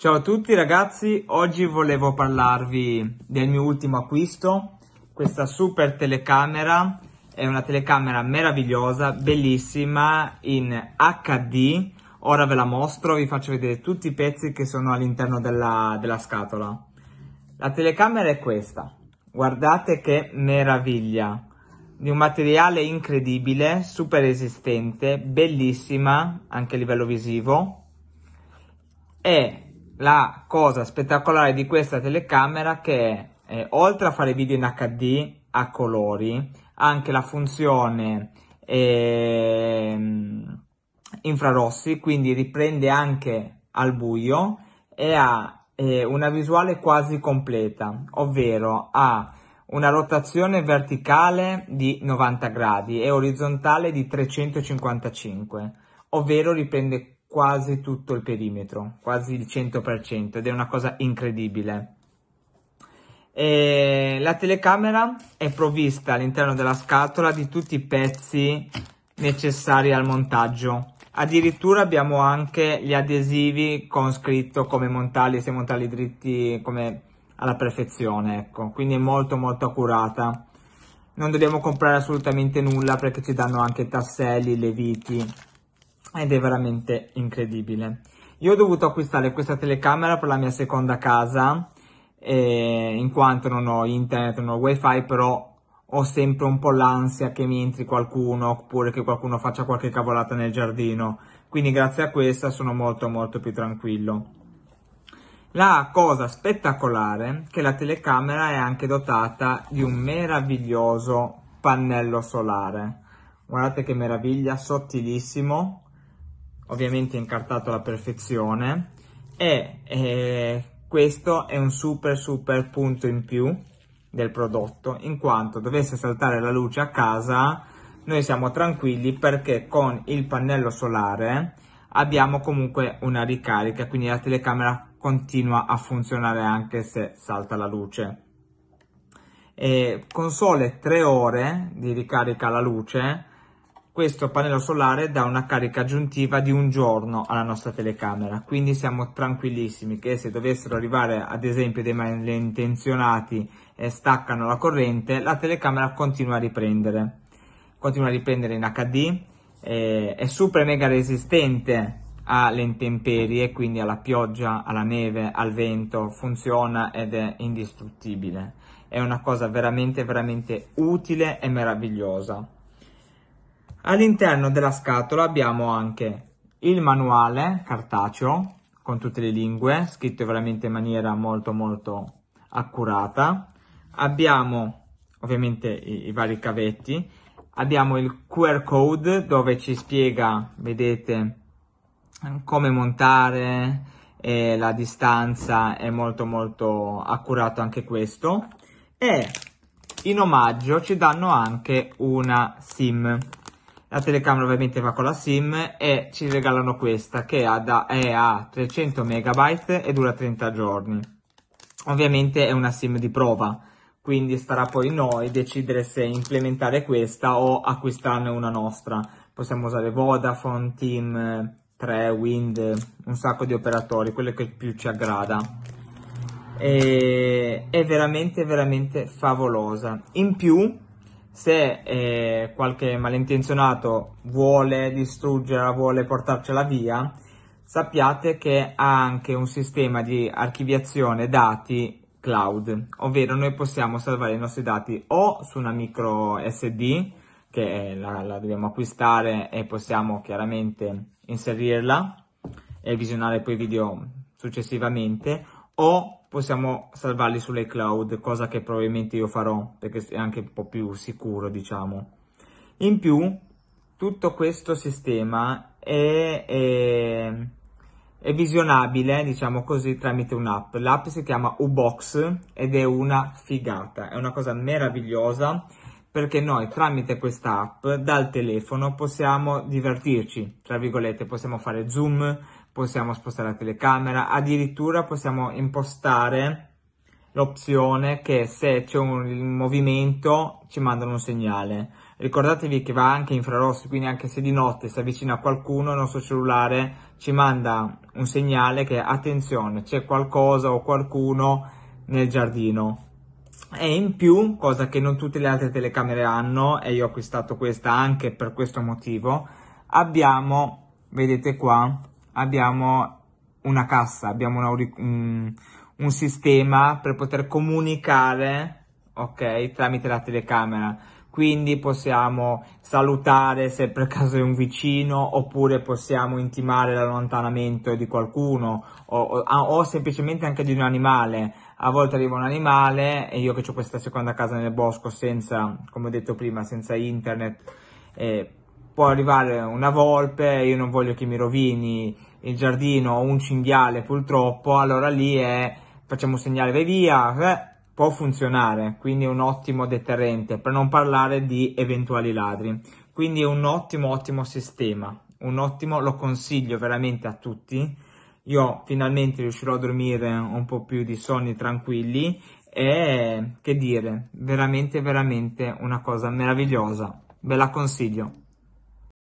Ciao a tutti ragazzi, oggi volevo parlarvi del mio ultimo acquisto, questa super telecamera, è una telecamera meravigliosa, bellissima, in HD, ora ve la mostro, vi faccio vedere tutti i pezzi che sono all'interno della, della scatola. La telecamera è questa, guardate che meraviglia, di un materiale incredibile, super resistente, bellissima anche a livello visivo, e la cosa spettacolare di questa telecamera che eh, oltre a fare video in HD a colori, anche la funzione eh, infrarossi, quindi riprende anche al buio e ha eh, una visuale quasi completa, ovvero ha una rotazione verticale di 90 gradi e orizzontale di 355, ovvero riprende quasi tutto il perimetro, quasi il 100% ed è una cosa incredibile. E la telecamera è provvista all'interno della scatola di tutti i pezzi necessari al montaggio. Addirittura abbiamo anche gli adesivi con scritto come montarli, se montarli dritti come alla perfezione, ecco. Quindi è molto molto accurata. Non dobbiamo comprare assolutamente nulla perché ci danno anche tasselli, leviti ed è veramente incredibile. Io ho dovuto acquistare questa telecamera per la mia seconda casa, eh, in quanto non ho internet, non ho wifi, però ho sempre un po' l'ansia che mi entri qualcuno oppure che qualcuno faccia qualche cavolata nel giardino. Quindi grazie a questa sono molto molto più tranquillo. La cosa spettacolare è che la telecamera è anche dotata di un meraviglioso pannello solare. Guardate che meraviglia, sottilissimo, ovviamente incartato alla perfezione e eh, questo è un super super punto in più del prodotto in quanto dovesse saltare la luce a casa noi siamo tranquilli perché con il pannello solare abbiamo comunque una ricarica quindi la telecamera continua a funzionare anche se salta la luce e con sole 3 ore di ricarica alla luce questo pannello solare dà una carica aggiuntiva di un giorno alla nostra telecamera, quindi siamo tranquillissimi che se dovessero arrivare ad esempio dei malintenzionati e staccano la corrente, la telecamera continua a riprendere, continua a riprendere in HD, eh, è super mega resistente alle intemperie, quindi alla pioggia, alla neve, al vento, funziona ed è indistruttibile. È una cosa veramente veramente utile e meravigliosa. All'interno della scatola abbiamo anche il manuale cartaceo con tutte le lingue, scritto veramente in maniera molto molto accurata. Abbiamo ovviamente i, i vari cavetti, abbiamo il QR code dove ci spiega, vedete, come montare e la distanza è molto molto accurato anche questo e in omaggio ci danno anche una sim la telecamera ovviamente va con la SIM e ci regalano questa che è, a 300 MB e dura 30 giorni. Ovviamente è una SIM di prova, quindi starà poi noi decidere se implementare questa o acquistarne una nostra. Possiamo usare Vodafone, Team, 3, Wind, un sacco di operatori, quello che più ci aggrada. E, è veramente, veramente favolosa. In più se eh, qualche malintenzionato vuole distruggerla, vuole portarcela via, sappiate che ha anche un sistema di archiviazione dati cloud, ovvero noi possiamo salvare i nostri dati o su una micro SD, che la, la dobbiamo acquistare e possiamo chiaramente inserirla e visionare poi i video successivamente, o possiamo salvarli sulle cloud, cosa che probabilmente io farò perché è anche un po' più sicuro, diciamo. In più, tutto questo sistema è, è, è visionabile, diciamo così, tramite un'app. L'app si chiama Ubox ed è una figata, è una cosa meravigliosa perché noi tramite questa app dal telefono possiamo divertirci, tra virgolette, possiamo fare zoom, possiamo spostare la telecamera, addirittura possiamo impostare l'opzione che se c'è un movimento ci mandano un segnale. Ricordatevi che va anche infrarosso, quindi anche se di notte si avvicina qualcuno, il nostro cellulare ci manda un segnale che attenzione, c'è qualcosa o qualcuno nel giardino. E in più, cosa che non tutte le altre telecamere hanno, e io ho acquistato questa anche per questo motivo, abbiamo, vedete qua, abbiamo una cassa, abbiamo un, un, un sistema per poter comunicare, ok, tramite la telecamera quindi possiamo salutare se per caso è un vicino oppure possiamo intimare l'allontanamento di qualcuno o, o, o, semplicemente anche di un animale. A volte arriva un animale e io che ho questa seconda casa nel bosco senza, come ho detto prima, senza internet, eh, può arrivare una volpe, e io non voglio che mi rovini in giardino un cinghiale purtroppo, allora lì è facciamo un segnale vai via, eh, può funzionare, quindi è un ottimo deterrente, per non parlare di eventuali ladri. Quindi è un ottimo ottimo sistema, un ottimo lo consiglio veramente a tutti. Io finalmente riuscirò a dormire un po' più di sonni tranquilli e che dire, veramente veramente una cosa meravigliosa. Ve la consiglio.